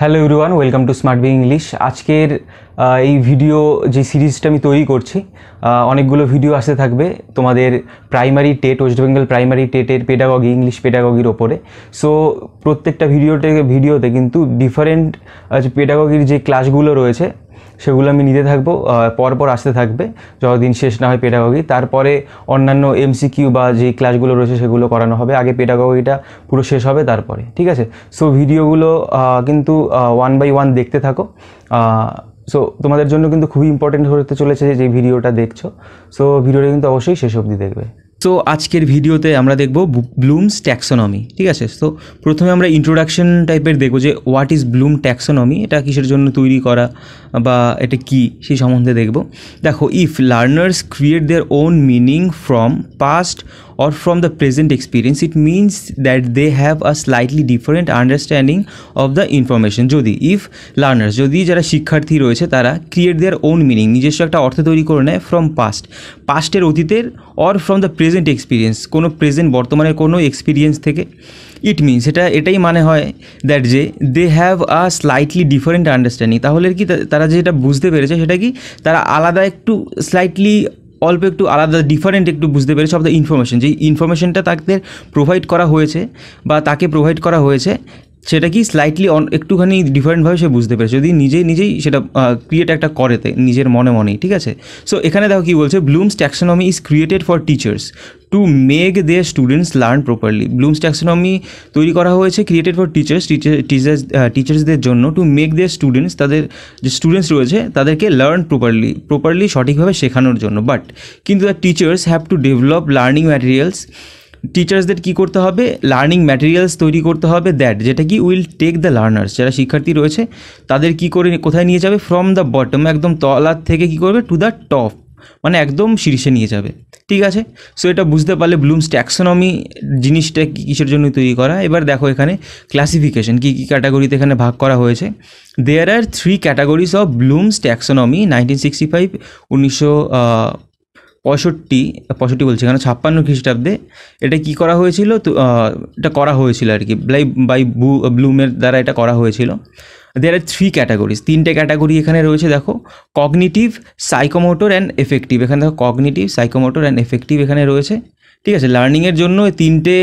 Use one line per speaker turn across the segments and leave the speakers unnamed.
hello everyone welcome to Smart Be English আজকের এই video যে সিরিজটা আমি তৈরি করছি অনেকগুলো ভিডিও আসতে থাকবে তোমাদের primary TET West Bengal primary টেটের পেডাগগি ইংলিশ পেডাগগির ওপরে সো প্রত্যেকটা ভিডিওতে ভিডিওতে কিন্তু ডিফারেন্ট পেডাগগির যে ক্লাসগুলো রয়েছে সেগুলো আমি নিতে থাকবো পরপর আসতে থাকবে যতদিন শেষ না হয় পেডাগগি তারপরে অন্যান্য এমসিকিউ বা যে ক্লাসগুলো রয়েছে সেগুলো করানো হবে আগে পেডাগগিটা পুরো শেষ হবে তারপরে ঠিক আছে সো ভিডিওগুলো কিন্তু ওয়ান বাই ওয়ান দেখতে থাকো সো তোমাদের জন্য কিন্তু খুবই ইম্পর্টেন্ট হতে চলেছে যে ভিডিওটা দেখছো সো ভিডিওটা কিন্তু অবশ্যই শেষ অবধি দেখবে তো আজকের ভিডিওতে আমরা দেখব ব্লুমস ট্যাক্সোনমি ঠিক আছে তো প্রথমে আমরা ইন্ট্রোডাকশন টাইপের দেখব যে হোয়াট ইজ ব্লুম ট্যাক্সোনমি এটা কিসের জন্য তৈরি করা বা এটা কি সেই সম্বন্ধে দেখব দেখো if learners create their own meaning from past or from the present experience it means that they have a slightly different understanding of the information যদি ইফ লার্নার্স যদি যারা শিক্ষার্থী রয়েছে তারা ক্রিয়েট দেয়ার ওন মিনিং নিজস্ব একটা অর্থ তৈরি করে নেয় ফ্রম পাস্ট পাস্টের অতীতের or from the present experience কোনো প্রেজেন্ট বর্তমানের কোনো এক্সপিরিয়েন্স থেকে ইট মিন সেটা এটাই মানে হয় দ্যাট যে they have a slightly different understanding তাহলে কি তারা যেটা বুঝতে পেরেছে সেটা কি তারা আলাদা একটু স্লাইটলি অল্প একটু আলাদা ডিফারেন্ট একটু বুঝতে পেরেছে অফ দ্য ইনফরমেশন যেই ইনফরমেশনটা তাদের প্রোভাইড করা হয়েছে বা তাকে প্রোভাইড করা হয়েছে সেটা কি স্লাইটলি অন একটুখানি ডিফারেন্টভাবে সে বুঝতে পেরেছে যদি নিজেই নিজেই সেটা ক্রিয়েট একটা করেতে নিজের মনে মনেই ঠিক আছে সো এখানে দেখো কি বলছে Bloom's taxonomy is created for teachers to make they students learn properly Bloom's taxonomy তৈরি করা হয়েছে ক্রিয়েটেড ফর টিচার্স টিচার্স টিচার্সদের জন্য টু মেক দে স্টুডেন্টস তাদের যে স্টুডেন্টস রয়েছে তাদেরকে লার্ন প্রপারলি প্রপারলি সঠিকভাবে শেখানোর জন্য বাট কিন্তু the teachers have to develop learning materials টিচার্সদের কি করতে হবে লার্নিং ম্যাটেরিয়ালস তৈরি করতে হবে দ্যাট যেটা কি উইল টেক দ্য লার্নার্স যারা শিক্ষার্থী রয়েছে তাদের কি করে কোথায় নিয়ে যাবে ফ্রম দ্য বটম একদম তলার থেকে কি করবে টু দ্য টপ মানে একদম শীর্ষে নিয়ে যাবে ঠিক আছে সো এটা বুঝতে পারলে ব্লুমস ট্যাক্সোনমি জিনিসটা কিসের জন্য তৈরি করা এবার দেখো এখানে ক্লাসিফিকেশন কী কী ক্যাটাগরিতে এখানে ভাগ করা হয়েছে there are three categories of Bloom's taxonomy nineteen sixty five উনিশশো পঁয়ষট্টি পঁয়ষট্টি বলছি কেন ছাপ্পান্ন খ্রিস্টাব্দে এটা কি করা হয়েছিল তো এটা করা হয়েছিল আর কি ব্লাই বাই ব্লু ব্লুমের দ্বারা এটা করা হয়েছিল দেয়ার আর থ্রি ক্যাটাগরিজ তিনটে ক্যাটাগরি এখানে রয়েছে দেখো কগনিটিভ সাইকোমোটর অ্যান্ড এফেক্টিভ এখানে দেখো কগনিটিভ সাইকোমোটর অ্যান্ড এফেক্টিভ এখানে রয়েছে ঠিক আছে লার্নিংয়ের জন্য তিনটে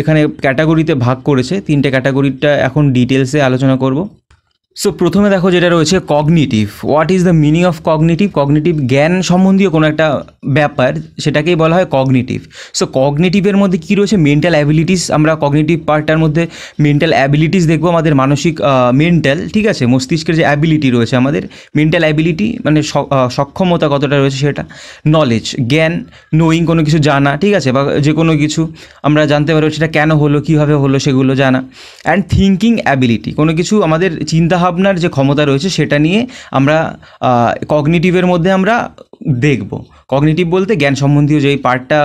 এখানে ক্যাটাগরিতে ভাগ করেছে তিনটে ক্যাটাগরিটা এখন ডিটেলসে আলোচনা করব সো প্রথমে দেখো যেটা রয়েছে cognitive what is the meaning of cognitive cognitive জ্ঞান সম্বন্ধীয় কোনো একটা ব্যাপার সেটাকেই বলা হয় কগনিটিভ সো কগনিটিভের মধ্যে কী রয়েছে মেন্টাল অ্যাবিলিটিস আমরা কগনিটিভ পার্টটার মধ্যে মেন্টাল অ্যাবিলিটিস দেখবো আমাদের মানসিক মেন্টাল ঠিক আছে মস্তিষ্কের যে অ্যাবিলিটি রয়েছে আমাদের মেন্টাল অ্যাবিলিটি মানে সক্ষমতা কতটা রয়েছে সেটা নলেজ জ্ঞান নোয়িং কোনো কিছু জানা ঠিক আছে বা যে কোনো কিছু আমরা জানতে পারবো সেটা কেন হলো কীভাবে হলো সেগুলো জানা অ্যান্ড থিঙ্কিং অ্যাবিলিটি কোনো কিছু আমাদের চিন্তা ভাবনার যে ক্ষমতা রয়েছে সেটা নিয়ে আমরা কগনিটিভের মধ্যে আমরা দেখব কগনিটিভ বলতে জ্ঞান সম্বন্ধীয় যে পার্টটা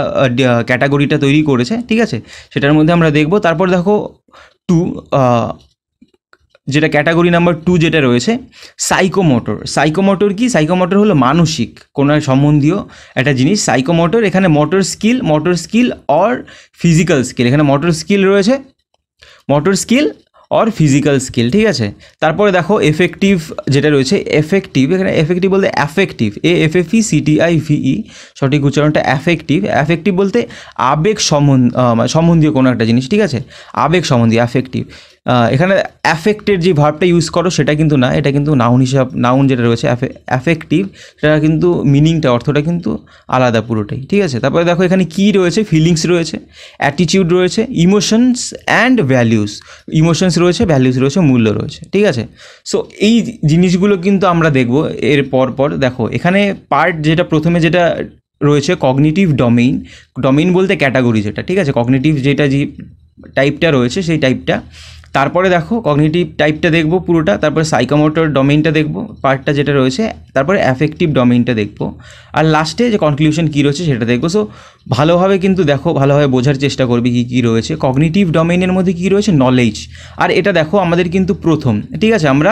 ক্যাটাগরিটা তৈরি করেছে ঠিক আছে সেটার মধ্যে আমরা দেখব তারপর দেখো টু যেটা ক্যাটাগরি নাম্বার টু যেটা রয়েছে সাইকোমোটর সাইকোমোটর কি সাইকোমোটর হলো মানসিক কোনো সম্বন্ধীয় একটা জিনিস সাইকোমোটর এখানে motor skill motor skill or physical skill এখানে মোটর স্কিল রয়েছে motor skill or physical skill ঠিক আছে তারপরে দেখো এফেক্টিভ যেটা রয়েছে এফেক্টিভ এখানে এফেক্টিভ বলতে affective A F F E C T I V E সঠিক উচ্চারণটা অ্যাফেক্টিভ অ্যাফেক্টিভ বলতে আবেগ সম্বন্ধ মানে সম্বন্ধীয় কোনো একটা জিনিস ঠিক আছে আবেগ সম্বন্ধীয় অ্যাফেক্টিভ এখানে অ্যাফেক্টের যে ভার্বটা ইউজ করো সেটা কিন্তু না এটা কিন্তু নাউন হিসাব নাউন যেটা রয়েছে অ্যাফেক্টিভ সেটা কিন্তু মিনিংটা অর্থটা কিন্তু আলাদা পুরোটাই ঠিক আছে তারপরে দেখো এখানে কি রয়েছে ফিলিংস রয়েছে অ্যাটিটিউড রয়েছে ইমোশনস অ্যান্ড ভ্যালিউস ইমোশনস রয়েছে ভ্যালিউস রয়েছে মূল্য রয়েছে ঠিক আছে সো এই জিনিসগুলো কিন্তু আমরা দেখব এর পর পর দেখো এখানে পার্ট যেটা প্রথমে যেটা রয়েছে কগনিটিভ ডোমেইন ডোমেইন বলতে ক্যাটাগরি যেটা ঠিক আছে কগনিটিভ যেটা যে টাইপটা রয়েছে সেই টাইপটা তারপরে দেখো কগনিটিভ টাইপটা দেখব পুরোটা তারপরে সাইকোমোটর ডোমেইনটা দেখব পার্টটা যেটা রয়েছে তারপরে অ্যাফেক্টিভ ডোমেইনটা দেখবো আর লাস্টে যে কনক্লিউশন কী রয়েছে সেটা দেখবো সো ভালোভাবে কিন্তু দেখো ভালোভাবে বোঝার চেষ্টা করবি কী কী রয়েছে কগনিটিভ ডোমেইনের মধ্যে কী রয়েছে নলেজ আর এটা দেখো আমাদের কিন্তু প্রথম ঠিক আছে আমরা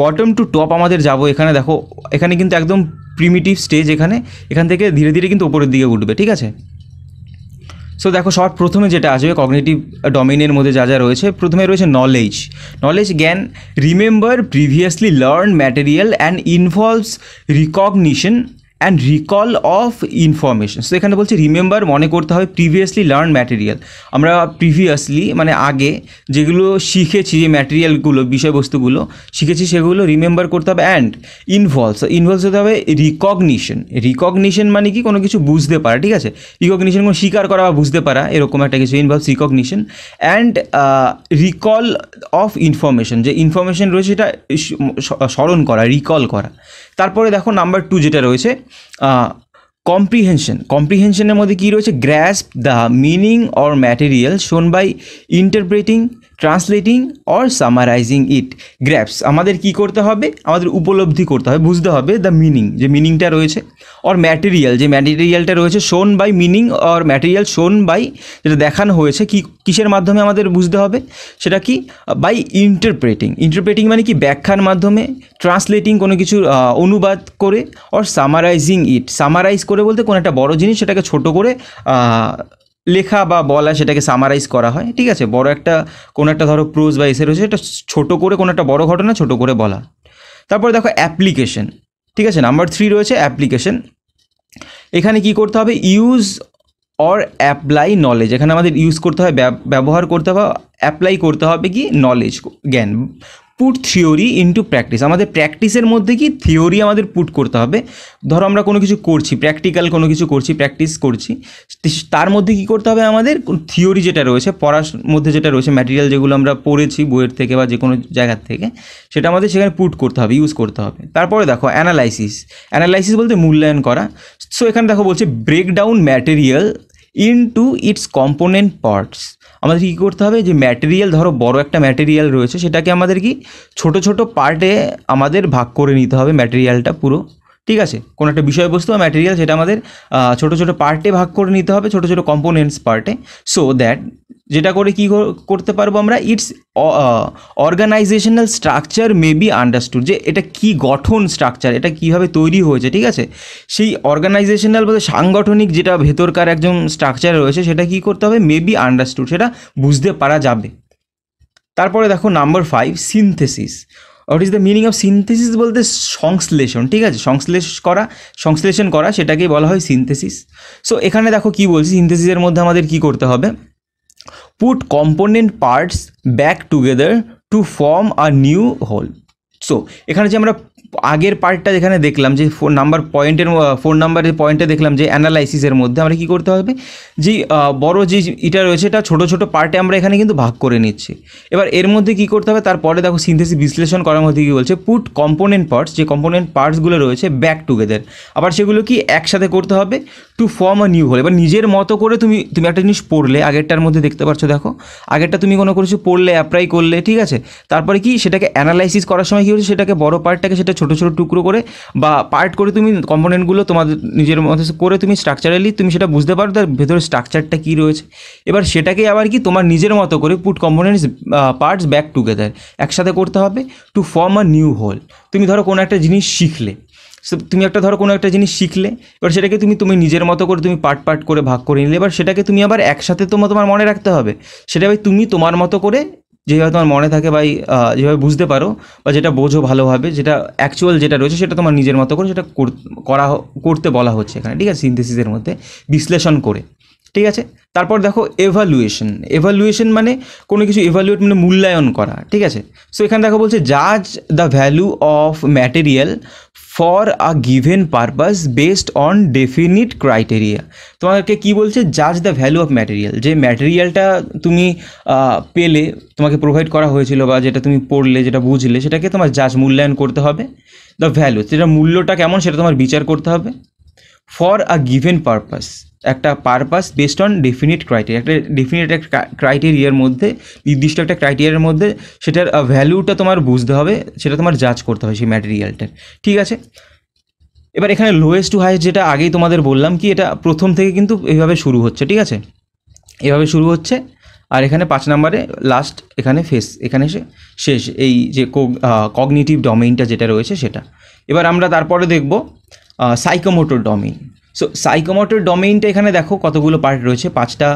বটম টু টপ আমাদের যাব এখানে দেখো এখানে কিন্তু একদম প্রিমিটিভ স্টেজ এখানে এখান থেকে ধীরে ধীরে কিন্তু ওপরের দিকে উঠবে ঠিক আছে সো দেখো সব প্রথমে যেটা আসবে কগনেটিভ ডমিনের মধ্যে যা যা রয়েছে প্রথমে রয়েছে নলেজ নলেজ জ্ঞান remember previously learn material and involves recognition and recall of information so এখানে বলছে রিমেম্বার মনে করতে হবে প্রিভিয়াসলি লার্ন ম্যাটেরিয়াল আমরা প্রিভিয়াসলি মানে আগে যেগুলো শিখেছি যে ম্যাটেরিয়ালগুলো বিষয়বস্তুগুলো শিখেছি সেগুলো রিমেম্বার করতে হবে অ্যান্ড ইনভলভস ইনভলভস হতে হবে রিকগনিশন রিকগনিশন মানে কি কোনো কিছু বুঝতে পারা ঠিক আছে রিকগনিশন কোনো স্বীকার করা বা বুঝতে পারা এরকম একটা কিছু involves recognition and recall of information যে ইনফরমেশন রয়েছে সেটা স্মরণ করা রিকল করা তারপরে দেখো নাম্বার টু যেটা রয়েছে কম্প্রিহেনশন কম্প্রিহেনশনের মধ্যে কী রয়েছে grasp the meaning or material shown by interpreting translating or summarising it grasps আমাদের কি করতে হবে আমাদের উপলব্ধি করতে হবে বুঝতে হবে দ্য মিনিং যে মিনিংটা রয়েছে অর ম্যাটেরিয়াল যে ম্যাটেরিয়ালটা রয়েছে shown by meaning or material shown by যেটা দেখানো হয়েছে কি কিসের মাধ্যমে আমাদের বুঝতে হবে সেটা কি বাই ইন্টারপ্রেটিং ইন্টারপ্রেটিং মানে কি ব্যাখ্যার মাধ্যমে ট্রান্সলেটিং কোনো কিছুর অনুবাদ করে অর সামারাইজিং ইট সামারাইজ করে বলতে কোনো একটা বড় জিনিস সেটাকে ছোট করে লেখা বা বলা সেটাকে সামারাইজ করা হয় ঠিক আছে বড় একটা কোনো একটা ধরো প্রোজ বা এসে রয়েছে এটা ছোটো করে কোনো একটা বড় ঘটনা ছোট করে বলা তারপরে দেখো অ্যাপ্লিকেশন ঠিক আছে নাম্বার থ্রি রয়েছে অ্যাপ্লিকেশন এখানে কি করতে হবে ইউজ অর অ্যাপ্লাই নলেজ এখানে আমাদের ইউজ করতে হয় ব্যবহার করতে হবে অ্যাপ্লাই করতে হবে কি নলেজ জ্ঞান পুট থিওরি ইনটু প্র্যাকটিস আমাদের প্র্যাকটিসের মধ্যে কি থিওরি আমাদের পুট করতে হবে ধরো আমরা কোনো কিছু করছি প্র্যাকটিক্যাল কোনো কিছু করছি প্র্যাকটিস করছি তার মধ্যে কি করতে হবে আমাদের থিওরি যেটা রয়েছে পড়ার মধ্যে যেটা রয়েছে ম্যাটেরিয়াল যেগুলো আমরা পড়েছি বইয়ের থেকে বা যে কোনো জায়গার থেকে সেটা আমাদের সেখানে পুট করতে হবে ইউজ করতে হবে তারপরে দেখো অ্যানালাইসিস অ্যানালাইসিস বলতে মূল্যায়ন করা সো এখানে দেখো বলছে break down material to its component parts আমাদের কী করতে হবে যে ম্যাটেরিয়াল ধরো বড় একটা ম্যাটেরিয়াল রয়েছে সেটাকে আমাদের কি ছোট ছোট পার্টে আমাদের ভাগ করে নিতে হবে ম্যাটেরিয়ালটা পুরো ঠিক আছে কোনো একটা বিষয়বস্তু বা ম্যাটেরিয়াল সেটা আমাদের ছোটো ছোটো পার্টে ভাগ করে নিতে হবে ছোটো ছোটো কম্পোনেন্টস পার্টে সো দ্যাট যেটা করে কি করতে পারবো আমরা its organisational structure may be understood যে এটা কি গঠন স্ট্রাকচার এটা কিভাবে তৈরি হয়েছে ঠিক আছে সেই অর্গানাইজেশনাল বলতে সাংগঠনিক যেটা ভেতরকার একজন স্ট্রাকচার রয়েছে সেটা কি করতে হবে মে বি আন্ডারস্টুড সেটা বুঝতে পারা যাবে তারপরে দেখো number five synthesis what is the meaning of synthesis বলতে সংশ্লেষণ ঠিক আছে সংশ্লেষ করা সংশ্লেষণ করা সেটাকেই বলা হয় সিনথেসিস সো এখানে দেখো কি বলছি সিনথেসিসের মধ্যে আমাদের কি করতে হবে put component parts back together to form a new whole so এখানে যে আমরা আগের পার্টটা যেখানে দেখলাম যে ফোন নাম্বার পয়েন্টের ফোন নাম্বারের পয়েন্টে দেখলাম যে অ্যানালাইসিসের মধ্যে আমরা কি করতে হবে যে বড় যে এটা রয়েছে এটা ছোটো ছোটো পার্টে আমরা এখানে কিন্তু ভাগ করে নিচ্ছি এবার এর মধ্যে কি করতে হবে তারপরে দেখো সিনথেসি বিশ্লেষণ করার মধ্যে কী বলছে পুট কম্পোনেন্ট পার্টস যে কম্পোনেন্ট পার্টসগুলো রয়েছে ব্যাক টুগেদার আবার সেগুলো কি একসাথে করতে হবে to form a new whole এবার নিজের মতো করে তুমি তুমি একটা জিনিস পড়লে আগেরটার মধ্যে দেখতে পাচ্ছ দেখো আগেরটা তুমি কোনো কিছু পড়লে অ্যাপ্লাই করলে ঠিক আছে তারপরে কি সেটাকে অ্যানালাইসিস করার সময় কী হচ্ছে সেটাকে বড় পার্টটাকে সেটা ছোটো ছোটো টুকরো করে বা পার্ট করে তুমি কম্পোনেন্টগুলো তোমাদের নিজের মতো করে তুমি স্ট্রাকচারালি তুমি সেটা বুঝতে পারো তার ভেতরে স্ট্রাকচারটা কী রয়েছে এবার সেটাকে আবার কি তোমার নিজের মতো করে put components parts back together একসাথে করতে হবে to form a new whole তুমি ধরো কোনো একটা জিনিস শিখলে তুমি একটা ধরো কোনো একটা জিনিস শিখলে এবার সেটাকে তুমি তুমি নিজের মতো করে তুমি পার্ট পার্ট করে ভাগ করে নিলে এবার সেটাকে তুমি আবার একসাথে তোমার তোমার মনে রাখতে হবে সেটা তুমি তোমার মতো করে যেভাবে তোমার মনে থাকে বা যেভাবে বুঝতে পারো বা যেটা বোঝো ভালোভাবে যেটা অ্যাকচুয়াল যেটা রয়েছে সেটা তোমার নিজের মতো করে সেটা করা করতে বলা হচ্ছে এখানে ঠিক আছে সিনথেসিসের মধ্যে বিশ্লেষণ করে ঠিক আছে তারপর দেখো এভালুয়েশন এভালুয়েশন মানে কোনো কিছু এভালুয়েট মানে মূল্যায়ন করা ঠিক আছে সো এখানে দেখো বলছে জাজ the value of material for a given purpose based on definite criteria তোমাকে কি বলছে জাজ দ্য ভ্যালু অফ ম্যাটেরিয়াল যে ম্যাটেরিয়ালটা তুমি পেলে তোমাকে প্রোভাইড করা হয়েছিল বা যেটা তুমি পড়লে যেটা বুঝলে সেটাকে তোমার জাজ মূল্যায়ন করতে হবে দ্য ভ্যালু সেটা মূল্যটা কেমন সেটা তোমার বিচার করতে হবে ফর আ গিভেন পারপাস একটা purpose based on definite criteria একটা ডেফিনিট একটা ক্রাইটেরিয়ার মধ্যে নির্দিষ্ট একটা ক্রাইটেরিয়ার মধ্যে সেটার ভ্যালুটা তোমার বুঝতে হবে সেটা তোমার জাজ করতে হবে সেই ম্যাটেরিয়ালটার ঠিক আছে এবার এখানে লোয়েস্ট টু হাইয়েস্ট যেটা আগেই তোমাদের বললাম কি এটা প্রথম থেকে কিন্তু এইভাবে শুরু হচ্ছে ঠিক আছে এভাবে শুরু হচ্ছে আর এখানে পাঁচ নম্বরে লাস্ট এখানে ফেস এখানে এসে শেষ এই যে কগনিটিভ ডোমেইনটা যেটা রয়েছে সেটা এবার আমরা তারপরে দেখব সাইকোমোটর ডোমেইন সো সাইকোমোটর ডোমেইনটা এখানে দেখো কতগুলো পার্ট রয়েছে পাঁচটা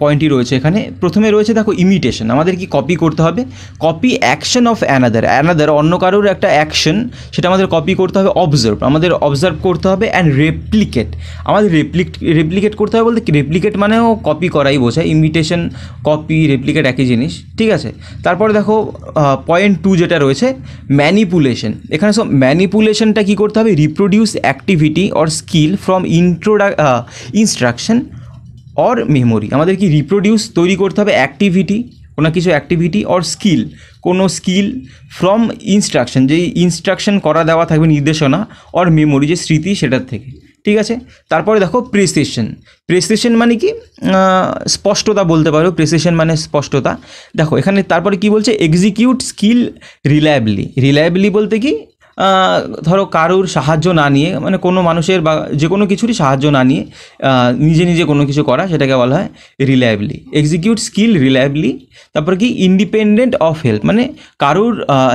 পয়েন্টই রয়েছে এখানে প্রথমে রয়েছে দেখো ইমিটেশন আমাদের কি কপি করতে হবে copy action of another another অন্য কারোর একটা অ্যাকশন সেটা আমাদের কপি করতে হবে অবজার্ভ আমাদের অবজার্ভ করতে হবে অ্যান্ড রেপ্লিকেট আমাদের রেপ্লিক রেপ্লিকেট করতে হবে বলতে রেপ্লিকেট মানেও কপি করাই বোঝায় ইমিটেশন কপি রেপ্লিকেট একই জিনিস ঠিক আছে তারপরে দেখো পয়েন্ট টু যেটা রয়েছে ম্যানিপুলেশন এখানে সব ম্যানিপুলেশনটা কী করতে হবে reproduce activity or skill file from ইন্ট্রোডা ইনস্ট্রাকশন অর মেমোরি আমাদের কি রিপ্রোডিউস তৈরি করতে হবে অ্যাক্টিভিটি কোনো কিছু অ্যাক্টিভিটি অর স্কিল কোনো স্কিল ফ্রম ইনস্ট্রাকশন যেই ইনস্ট্রাকশন করা দেওয়া থাকবে নির্দেশনা অর মেমোরি যে স্মৃতি সেটার থেকে ঠিক আছে তারপরে দেখো প্রেসেশন প্রেসেশন মানে কি স্পষ্টতা বলতে পারো প্রেসেশন মানে স্পষ্টতা দেখো এখানে তারপরে কি বলছে এক্সিকিউট স্কিল রিলায়েবলি রিলায়েবলি বলতে কি ধরো কারোর সাহায্য না নিয়ে মানে কোনো মানুষের বা যে কোনো কিছুরই সাহায্য না নিয়ে নিজে নিজে কোনো কিছু করা সেটাকে বলা হয় রিলায়েবলি এক্সিকিউট স্কিল রিলায়েবলি তারপর কি ইন্ডিপেন্ডেন্ট অফ হেল্প মানে কারুর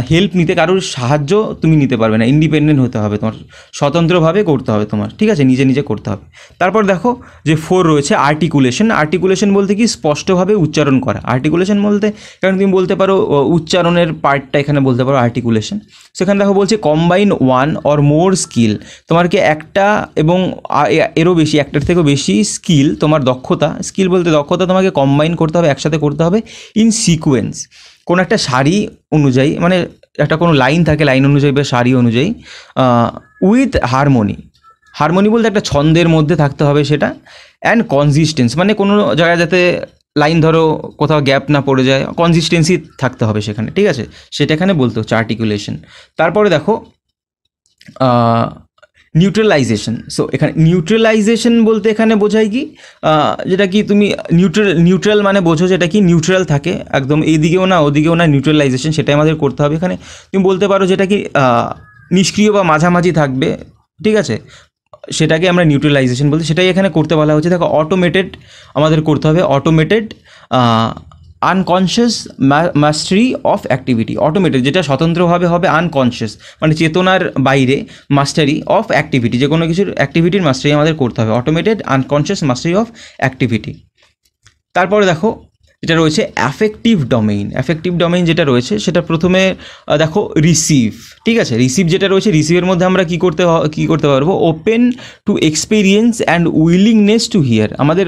হেল্প নিতে কারোর সাহায্য তুমি নিতে পারবে না ইন্ডিপেন্ডেন্ট হতে হবে তোমার স্বতন্ত্রভাবে করতে হবে তোমার ঠিক আছে নিজে নিজে করতে হবে তারপর দেখো যে ফোর রয়েছে আর্টিকুলেশন আর্টিকুলেশন বলতে কি স্পষ্টভাবে উচ্চারণ করা আর্টিকুলেশন বলতে কারণ তুমি বলতে পারো উচ্চারণের পার্টটা এখানে বলতে পারো আর্টিকুলেশন সেখানে দেখো বলছে combine one or more skill তোমার কি একটা এবং এরও বেশি একটার থেকেও বেশি স্কিল তোমার দক্ষতা স্কিল বলতে দক্ষতা তোমাকে কম্বাইন করতে হবে একসাথে করতে হবে ইন সিকোয়েন্স কোনো একটা শাড়ি অনুযায়ী মানে একটা কোনো লাইন থাকে লাইন অনুযায়ী বা শাড়ি অনুযায়ী উইথ হারমোনি হারমোনি বলতে একটা ছন্দের মধ্যে থাকতে হবে সেটা অ্যান্ড কনসিস্টেন্স মানে কোনো জায়গায় যাতে লাইন ধরো কোথাও গ্যাপ না পড়ে যায় কনসিস্টেন্সি থাকতে হবে সেখানে ঠিক আছে সেটা এখানে বলতে হচ্ছে আর্টিকুলেশন তারপরে দেখো নিউট্রালাইজেশন সো এখানে নিউট্রালাইজেশন বলতে এখানে বোঝায় কি যেটা কি তুমি নিউট্রাল নিউট্রাল মানে বোঝো যেটা কি নিউট্রাল থাকে একদম এইদিকেও না ওদিকেও না নিউট্রালাইজেশন সেটাই আমাদের করতে হবে এখানে তুমি বলতে পারো যেটা কি নিষ্ক্রিয় বা মাঝামাঝি থাকবে ঠিক আছে সেটাকে আমরা নিউট্রালাইজেশন বলছি সেটাই এখানে করতে বলা হচ্ছে দেখো অটোমেটেড আমাদের করতে হবে automated unconscious mastery of activity automated যেটা স্বতন্ত্রভাবে হবে আনকনশিয়াস মানে চেতনার বাইরে মাস্টারি অফ অ্যাক্টিভিটি যে কোনো কিছুর অ্যাক্টিভিটির মাস্টারি আমাদের করতে হবে automated unconscious mastery of activity তারপরে দেখো যেটা রয়েছে অ্যাফেক্টিভ ডোমেইন অ্যাফেক্টিভ ডোমেইন যেটা রয়েছে সেটা প্রথমে দেখো রিসিভ ঠিক আছে রিসিভ যেটা রয়েছে রিসিভের মধ্যে আমরা কি করতে কি করতে পারবো open to experience and willingness to hear আমাদের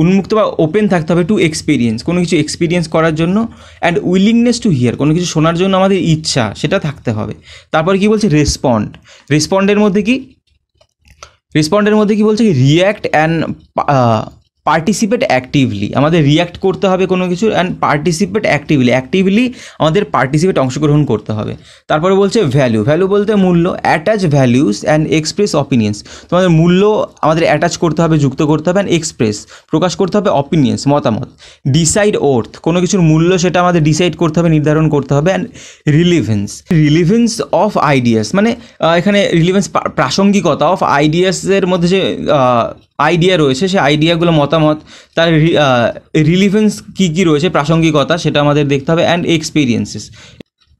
উন্মুক্ত বা ওপেন থাকতে হবে টু এক্সপিরিয়েন্স কোনো কিছু এক্সপিরিয়েন্স করার জন্য অ্যান্ড উইলিংনেস টু হিয়ার কোনো কিছু শোনার জন্য আমাদের ইচ্ছা সেটা থাকতে হবে তারপর কি বলছে রেসপন্ড রেসপন্ডের মধ্যে কি রেসপন্ডের মধ্যে কি বলছে কি রিয়্যাক্ট অ্যান্ড পার্টিসিপেট অ্যাক্টিভলি আমাদের রিয়্যাক্ট করতে হবে কোনো কিছু অ্যান্ড পার্টিসিপেট অ্যাক্টিভলি অ্যাক্টিভলি আমাদের পার্টিসিপেট অংশগ্রহণ করতে হবে তারপরে বলছে ভ্যালু ভ্যালু বলতে মূল্য attach values and express opinions তোমাদের মূল্য আমাদের অ্যাটাচ করতে হবে যুক্ত করতে হবে অ্যান্ড এক্সপ্রেস প্রকাশ করতে হবে অপিনিয়ন্স মতামত ডিসাইড অর্থ কোনো কিছুর মূল্য সেটা আমাদের ডিসাইড করতে হবে নির্ধারণ করতে হবে and relevance relevance of ideas মানে এখানে রিলিভেন্স প্রাসঙ্গিকতা অফ আইডিয়াসের মধ্যে যে আইডিয়া রয়েছে সে আইডিয়াগুলো মতামত তার রিলিভেন্স কী কী রয়েছে প্রাসঙ্গিকতা সেটা আমাদের দেখতে হবে অ্যান্ড এক্সপিরিয়েন্সেস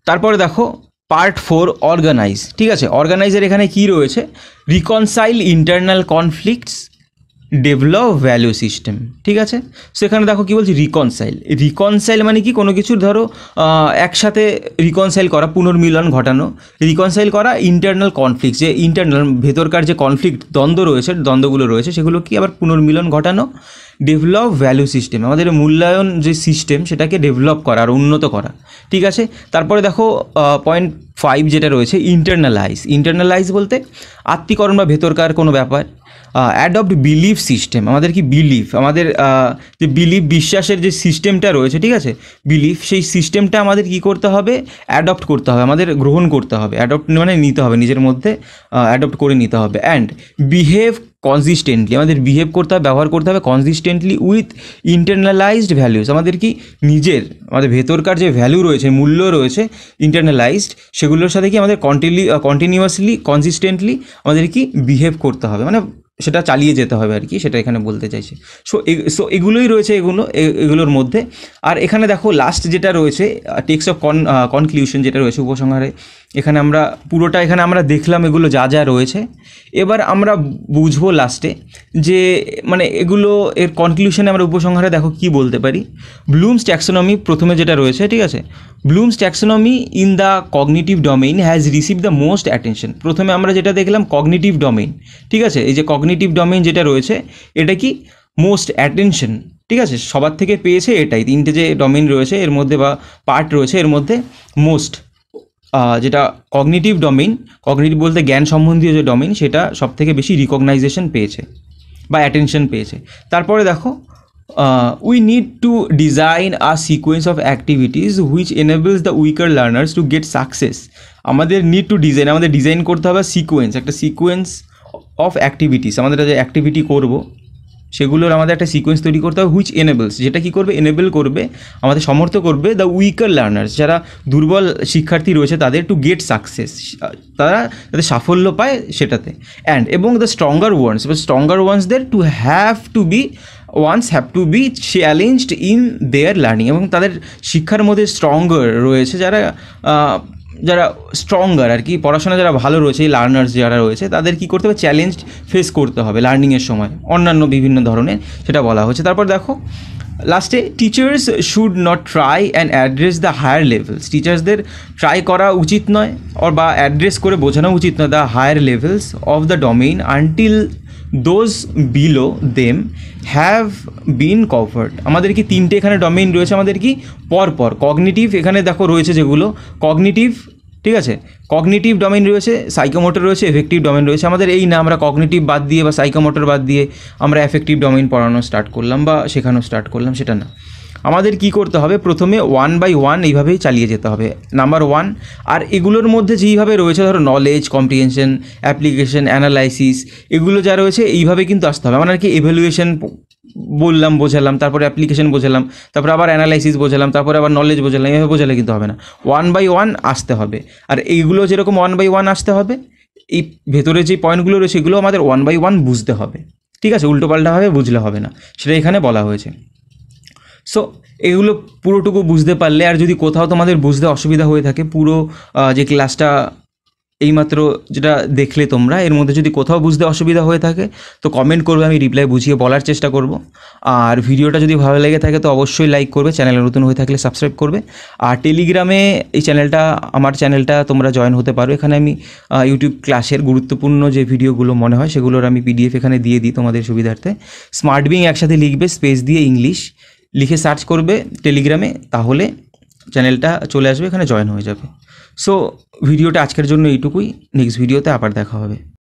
তারপরে দেখো পার্ট ফোর অর্গানাইজ ঠিক আছে অর্গানাইজের এখানে কি রয়েছে reconcile internal conflicts develop value system ঠিক আছে সেখানে দেখো কি বলছি রিকনসাইল রিকনসাইল মানে কি কোনো কিছুর ধরো একসাথে রিকনসাইল করা পুনর্মিলন ঘটানো রিকনসাইল করা ইন্টারনাল কনফ্লিক্ট যে ইন্টারনাল ভেতরকার যে কনফ্লিক্ট দ্বন্দ্ব রয়েছে দ্বন্দ্বগুলো রয়েছে সেগুলো কি আবার পুনর্মিলন ঘটানো ডেভেলপ ভ্যালু সিস্টেম আমাদের মূল্যায়ন যে সিস্টেম সেটাকে ডেভেলপ করা আর উন্নত করা ঠিক আছে তারপরে দেখো পয়েন্ট ফাইভ যেটা রয়েছে ইন্টারনালাইজ ইন্টারনালাইজ বলতে আত্মীকরণ বা ভেতরকার কোনো ব্যাপার অ্যাডপ্ট বিলিফ সিস্টেম আমাদের কি বিলিফ আমাদের যে বিলিফ বিশ্বাসের যে সিস্টেমটা রয়েছে ঠিক আছে বিলিফ সেই সিস্টেমটা আমাদের কি করতে হবে অ্যাডপ্ট করতে হবে আমাদের গ্রহণ করতে হবে অ্যাডপ্ট মানে নিতে হবে নিজের মধ্যে অ্যাডপ্ট করে নিতে হবে অ্যান্ড বিহেভ কনসিস্টেন্টলি আমাদের বিহেভ করতে হবে ব্যবহার করতে হবে কনসিস্টেন্টলি উইথ ইন্টারনালাইজড ভ্যালুস আমাদের কি নিজের আমাদের ভেতরকার যে ভ্যালু রয়েছে মূল্য রয়েছে ইন্টারনালাইজড সেগুলোর সাথে কি আমাদের কন্টিনিউ কন্টিনিউয়াসলি কনসিস্টেন্টলি আমাদের কি বিহেভ করতে হবে মানে সেটা চালিয়ে যেতে হবে আর কি সেটা এখানে বলতে চাইছে সো সো এগুলোই রয়েছে এগুলো এগুলোর মধ্যে আর এখানে দেখো লাস্ট যেটা রয়েছে টেক্স অফ কন কনক্লিউশন যেটা রয়েছে উপসংহারে এখানে আমরা পুরোটা এখানে আমরা দেখলাম এগুলো যা যা রয়েছে এবার আমরা বুঝবো লাস্টে যে মানে এগুলো এর কনক্লুশনে আমরা উপসংহারে দেখো কি বলতে পারি ব্লুমস ট্যাক্সোনমি প্রথমে যেটা রয়েছে ঠিক আছে Bloom's taxonomy in the cognitive domain has receive the most attention প্রথমে আমরা যেটা দেখলাম কগনিটিভ ডোমেইন ঠিক আছে এই যে কগনিটিভ ডোমেইন যেটা রয়েছে এটা কি মোস্ট অ্যাটেনশন ঠিক আছে সবার থেকে পেয়েছে এটাই তিনটে যে ডোমেইন রয়েছে এর মধ্যে বা পার্ট রয়েছে এর মধ্যে মোস্ট যেটা কগনিটিভ ডোমেইন কগনিটিভ বলতে জ্ঞান সম্বন্ধীয় যে ডোমেইন সেটা সব থেকে বেশি রিকগনাইজেশন পেয়েছে বা অ্যাটেনশন পেয়েছে তারপরে দেখো we need to design a sequence of activities which enables the weaker learners to get success আমাদের নিড টু ডিজাইন আমাদের ডিজাইন করতে হবে সিকোয়েন্স একটা সিকোয়েন্স অফ অ্যাক্টিভিটিস আমাদের যে অ্যাক্টিভিটি করবো সেগুলোর আমাদের একটা সিকোয়েন্স তৈরি করতে হবে হুইচ এনেবলস যেটা কি করবে এনেবল করবে আমাদের সমর্থ করবে দ্য উইকার লার্নার্স যারা দুর্বল শিক্ষার্থী রয়েছে তাদের টু গেট সাকসেস তারা তাদের সাফল্য পায় সেটাতে অ্যান্ড এবং দ্য স্ট্রঙ্গার ওয়ান্স এবং স্ট্রঙ্গার ওয়ান্সদের to have to be ones have to be challenged in their learning এবং তাদের শিক্ষার মধ্যে স্ট্রঙ্গার রয়েছে যারা যারা স্ট্রঙ্গার আর কি পড়াশোনা যারা ভালো রয়েছে লার্নার্স যারা রয়েছে তাদের কি করতে হবে চ্যালেঞ্জ ফেস করতে হবে লার্নিংয়ের সময় অন্যান্য বিভিন্ন ধরনের সেটা বলা হচ্ছে তারপর দেখো লাস্টে teachers should not try and address the higher levels টিচার্সদের ট্রাই করা উচিত নয় অর বা অ্যাড্রেস করে বোঝানো উচিত নয় the higher levels of the domain until those below them have been covered আমাদের কি তিনটে এখানে ডোমেইন রয়েছে আমাদের কি পরপর কগনিটিভ এখানে দেখো রয়েছে যেগুলো কগনিটিভ ঠিক আছে কগনিটিভ ডোমেন রয়েছে সাইকোমোটর রয়েছে এফেক্টিভ ডোমেন রয়েছে আমাদের এই না আমরা কগনিটিভ বাদ দিয়ে বা সাইকোমোটর বাদ দিয়ে আমরা এফেক্টিভ ডোমেন পড়ানো স্টার্ট করলাম বা শেখানো স্টার্ট করলাম সেটা না আমাদের কি করতে হবে প্রথমে ওয়ান বাই ওয়ান এইভাবেই চালিয়ে যেতে হবে নাম্বার ওয়ান আর এগুলোর মধ্যে যেইভাবে রয়েছে ধরো নলেজ কম্প্রিহেনশন অ্যাপ্লিকেশন অ্যানালাইসিস এগুলো যা রয়েছে এইভাবে কিন্তু আসতে হবে আমার মানে আর কি এভ্যালুয়েশন বললাম বোঝালাম তারপরে অ্যাপ্লিকেশন বোঝালাম তারপরে আবার অ্যানালাইসিস বোঝালাম তারপরে আবার নলেজ বোঝালাম এভাবে বোঝালে কিন্তু হবে না ওয়ান বাই ওয়ান আসতে হবে আর এইগুলো যেরকম ওয়ান বাই ওয়ান আসতে হবে এই ভেতরে যে পয়েন্টগুলো রয়েছে এগুলো আমাদের ওয়ান বাই ওয়ান বুঝতে হবে ঠিক আছে উল্টোপাল্টাভাবে বুঝলে হবে না সেটা এখানে বলা হয়েছে সো এগুলো পুরোটুকু বুঝতে পারলে আর যদি কোথাও তোমাদের বুঝতে অসুবিধা হয়ে থাকে পুরো যে ক্লাসটা এইমাত্র যেটা দেখলে তোমরা এর মধ্যে যদি কোথাও বুঝতে অসুবিধা হয়ে থাকে তো কমেন্ট করবে আমি রিপ্লাই বুঝিয়ে বলার চেষ্টা করব আর ভিডিওটা যদি ভালো লেগে থাকে তো অবশ্যই লাইক করবে চ্যানেল নতুন হয়ে থাকলে সাবস্ক্রাইব করবে আর টেলিগ্রামে এই চ্যানেলটা আমার চ্যানেলটা তোমরা জয়েন হতে পারো এখানে আমি ইউটিউব ক্লাসের গুরুত্বপূর্ণ যে ভিডিওগুলো মনে হয় সেগুলোর আমি পিডিএফ এখানে দিয়ে দিই তোমাদের সুবিধার্থে স্মার্ট বিং একসাথে লিখবে স্পেস দিয়ে ইংলিশ লিখে সার্চ করবে টেলিগ্রামে তাহলে চ্যানেলটা চলে আসবে এখানে জয়েন হয়ে যাবে সো ভিডিওটা আজকের জন্য এইটুকুই নেক্সট ভিডিওতে আবার দেখা হবে